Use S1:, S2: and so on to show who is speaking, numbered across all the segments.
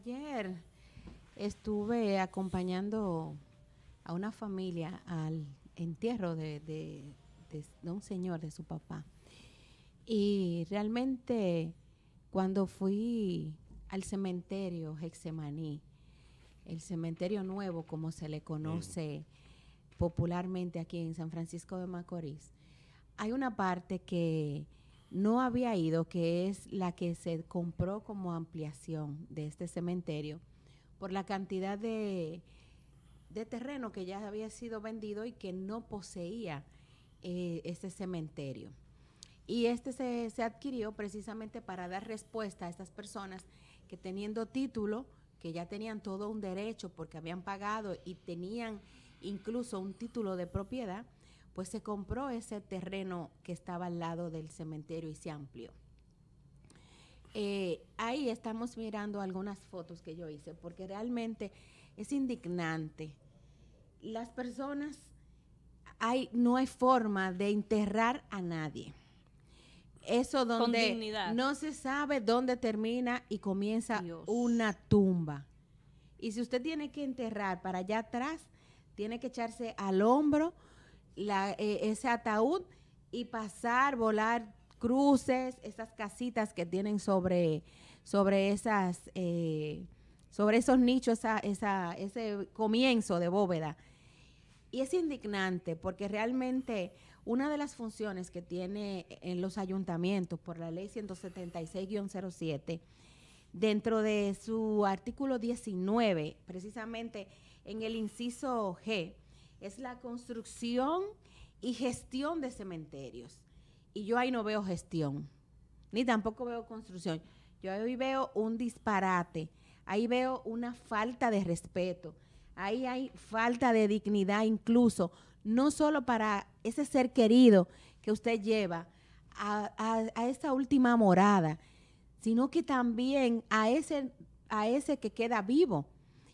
S1: Ayer estuve acompañando a una familia al entierro de, un señor, de su papá. Y realmente cuando fui al cementerio Hexemaní, el cementerio nuevo, como se le conoce popularmente aquí en San Francisco de Macorís, hay una parte que no había ido, que es la que se compró como ampliación de este cementerio, por la cantidad de, terreno que ya había sido vendido y que no poseía ese eh, este cementerio. Y este se, adquirió precisamente para dar respuesta a estas personas que teniendo título, que ya tenían todo un derecho porque habían pagado y tenían incluso un título de propiedad, pues se compró ese terreno que estaba al lado del cementerio y se amplió. Eh, ahí estamos mirando algunas fotos que yo hice, porque realmente es indignante. Las personas, hay, no hay forma de enterrar a nadie. Eso donde no se sabe dónde termina y comienza una tumba. Y si usted tiene que enterrar para allá atrás, tiene que echarse al hombro, eh, ese ataúd y pasar, volar cruces, esas casitas que tienen sobre, sobre esas, eh, sobre esos nichos, ese comienzo de bóveda. Y es indignante porque realmente una de las funciones que tiene en los ayuntamientos por la ley 176-07, dentro de su artículo 19, precisamente en el inciso G, es la construcción y gestión de cementerios. Y yo ahí no veo gestión, ni tampoco veo construcción. Yo ahí veo un disparate, ahí veo una falta de respeto, ahí hay falta de dignidad incluso, no solo para ese ser querido que usted lleva a, a, última morada, sino que también a ese, a ese que queda vivo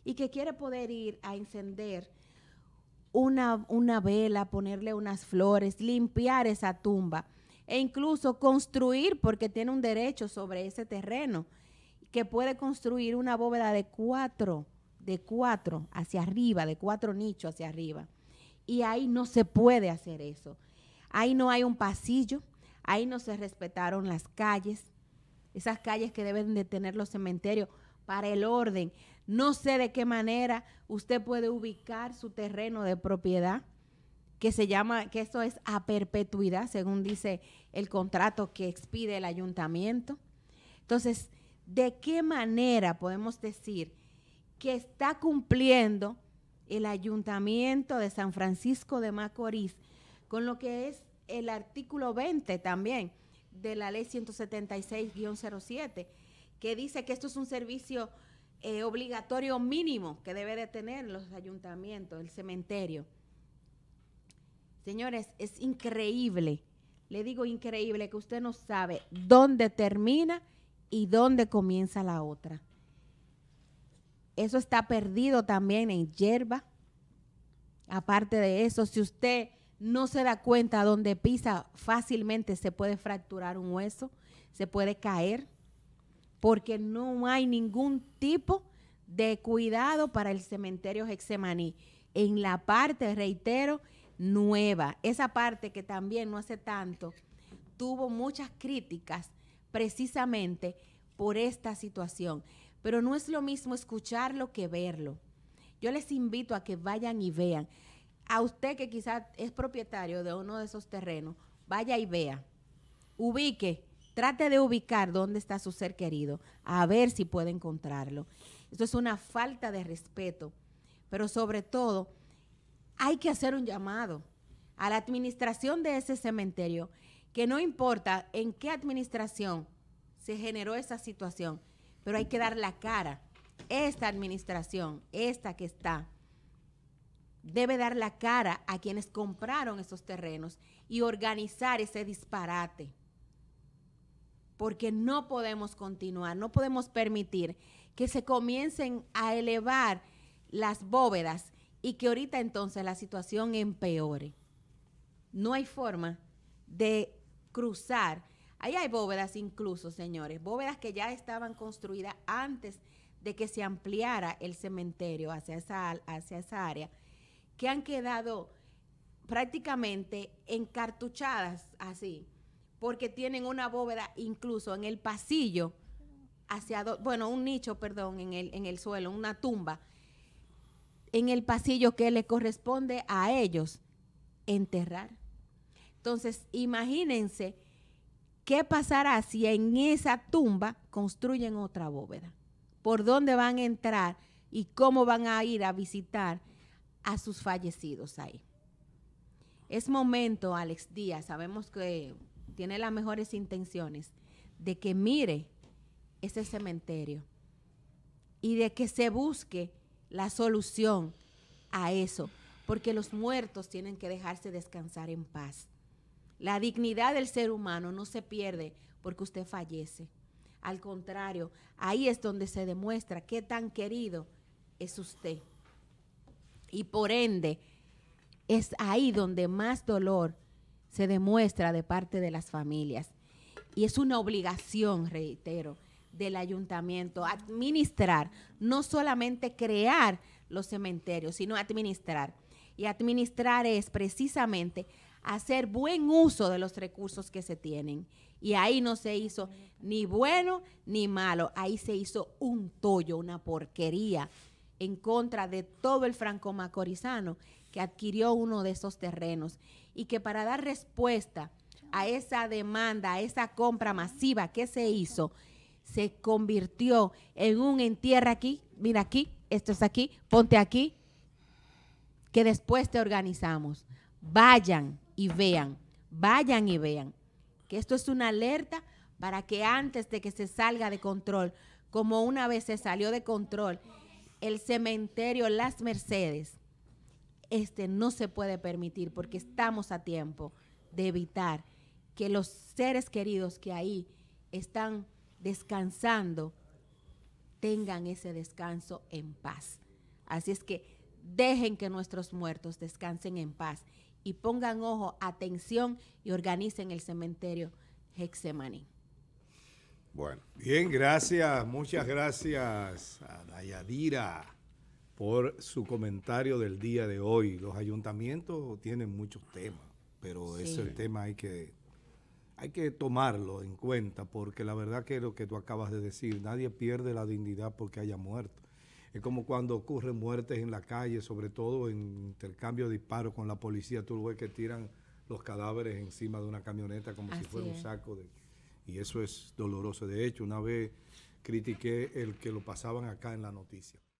S1: y que quiere poder ir a encender una, vela, ponerle unas flores, limpiar esa tumba e incluso construir, porque tiene un derecho sobre ese terreno, que puede construir una bóveda de cuatro, de cuatro hacia arriba, de cuatro nichos hacia arriba. Y ahí no se puede hacer eso. Ahí no hay un pasillo, ahí no se respetaron las calles, esas calles que deben de tener los cementerios para el orden. No sé de qué manera usted puede ubicar su terreno de propiedad, que se llama, que eso es a perpetuidad, según dice el contrato que expide el ayuntamiento. Entonces, ¿de qué manera podemos decir que está cumpliendo el ayuntamiento de San Francisco de Macorís con lo que es el artículo 20 también de la ley 176-07? que dice que esto es un servicio eh, obligatorio mínimo que debe de tener los ayuntamientos, el cementerio. Señores, es increíble, le digo increíble que usted no sabe dónde termina y dónde comienza la otra. Eso está perdido también en hierba. Aparte de eso, si usted no se da cuenta dónde pisa, fácilmente se puede fracturar un hueso, se puede caer porque no hay ningún tipo de cuidado para el cementerio Hexemaní. En la parte, reitero, nueva, esa parte que también no hace tanto tuvo muchas críticas precisamente por esta situación. Pero no es lo mismo escucharlo que verlo. Yo les invito a que vayan y vean. A usted que quizás es propietario de uno de esos terrenos, vaya y vea. Ubique Trate de ubicar dónde está su ser querido, a ver si puede encontrarlo. Esto es una falta de respeto, pero sobre todo hay que hacer un llamado a la administración de ese cementerio, que no importa en qué administración se generó esa situación, pero hay que dar la cara. Esta administración, esta que está, debe dar la cara a quienes compraron esos terrenos y organizar ese disparate porque no podemos continuar, no podemos permitir que se comiencen a elevar las bóvedas y que ahorita entonces la situación empeore. No hay forma de cruzar. Ahí hay bóvedas incluso, señores, bóvedas que ya estaban construidas antes de que se ampliara el cementerio hacia esa, hacia esa área, que han quedado prácticamente encartuchadas así, porque tienen una bóveda incluso en el pasillo hacia bueno, un nicho, perdón, en el en el suelo, una tumba en el pasillo que le corresponde a ellos enterrar. Entonces, imagínense qué pasará si en esa tumba construyen otra bóveda. ¿Por dónde van a entrar y cómo van a ir a visitar a sus fallecidos ahí? Es momento, Alex Díaz, sabemos que tiene las mejores intenciones de que mire ese cementerio y de que se busque la solución a eso, porque los muertos tienen que dejarse descansar en paz. La dignidad del ser humano no se pierde porque usted fallece. Al contrario, ahí es donde se demuestra qué tan querido es usted. Y por ende, es ahí donde más dolor se demuestra de parte de las familias. Y es una obligación, reitero, del ayuntamiento administrar, no solamente crear los cementerios, sino administrar. Y administrar es precisamente hacer buen uso de los recursos que se tienen. Y ahí no se hizo ni bueno ni malo, ahí se hizo un tollo, una porquería en contra de todo el franco macorizano que adquirió uno de esos terrenos y que para dar respuesta a esa demanda, a esa compra masiva que se hizo, se convirtió en un entierro aquí, mira aquí, esto es aquí, ponte aquí, que después te organizamos. Vayan y vean, vayan y vean, que esto es una alerta para que antes de que se salga de control, como una vez se salió de control el cementerio Las Mercedes, este no se puede permitir porque estamos a tiempo de evitar que los seres queridos que ahí están descansando tengan ese descanso en paz. Así es que dejen que nuestros muertos descansen en paz y pongan ojo, atención y organicen el cementerio Hexemaní. Bueno. Bien, gracias, muchas gracias a Dayadira por su comentario del día de hoy. Los ayuntamientos tienen muchos temas, pero ese tema hay que, hay que tomarlo en cuenta, porque la verdad que lo que tú acabas de decir, nadie pierde la dignidad porque haya muerto. Es como cuando ocurren muertes en la calle, sobre todo en intercambio de disparos con la policía, tú ves que tiran los cadáveres encima de una camioneta como si fuera un saco de y eso es doloroso. De hecho, una vez critiqué el que lo pasaban acá en la noticia.